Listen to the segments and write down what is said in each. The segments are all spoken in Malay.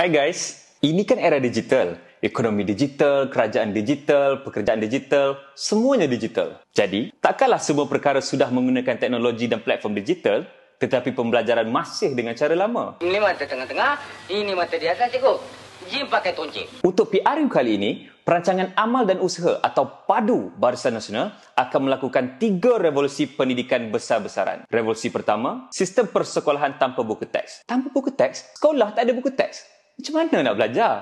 Hai guys, ini kan era digital. Ekonomi digital, kerajaan digital, pekerjaan digital, semuanya digital. Jadi, takkanlah semua perkara sudah menggunakan teknologi dan platform digital, tetapi pembelajaran masih dengan cara lama. Ini mata tengah-tengah, ini mata di atas cikgu. Jim pakai tonci. Untuk PRU kali ini, Perancangan Amal dan Usaha atau PADU Barisan Nasional akan melakukan tiga revolusi pendidikan besar-besaran. Revolusi pertama, sistem persekolahan tanpa buku teks. Tanpa buku teks, sekolah tak ada buku teks. Macam mana nak belajar?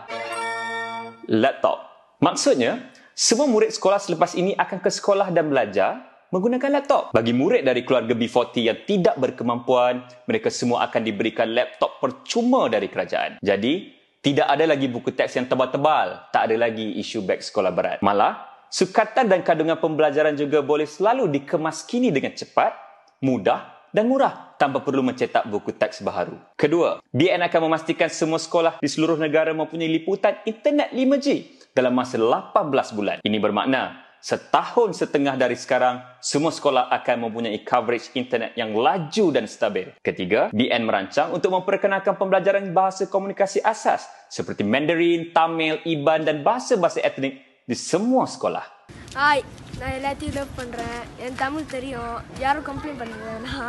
Laptop. Maksudnya, semua murid sekolah selepas ini akan ke sekolah dan belajar menggunakan laptop. Bagi murid dari keluarga B40 yang tidak berkemampuan, mereka semua akan diberikan laptop percuma dari kerajaan. Jadi, tidak ada lagi buku teks yang tebal-tebal, tak ada lagi isu beg sekolah berat. Malah, sukatan dan kandungan pembelajaran juga boleh selalu dikemaskini dengan cepat, mudah dan murah tanpa perlu mencetak buku teks baharu. Kedua, BN akan memastikan semua sekolah di seluruh negara mempunyai liputan internet 5G dalam masa 18 bulan. Ini bermakna setahun setengah dari sekarang, semua sekolah akan mempunyai coverage internet yang laju dan stabil. Ketiga, BN merancang untuk memperkenalkan pembelajaran bahasa komunikasi asas seperti Mandarin, Tamil, Iban dan bahasa-bahasa etnik di semua sekolah. Hi நான் எல்லாத்தையும் லவ் பண்ணுறேன் என் தமிழ் தெரியும் யாரும் கம்ப்ளைண்ட் பண்ணுறேன்னா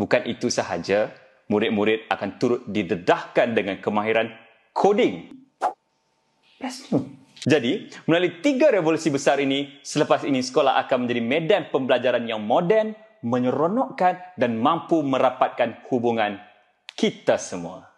Bukan itu sahaja, murid-murid akan turut didedahkan dengan kemahiran coding. Jadi, melalui tiga revolusi besar ini, selepas ini sekolah akan menjadi medan pembelajaran yang moden, menyeronokkan dan mampu merapatkan hubungan kita semua.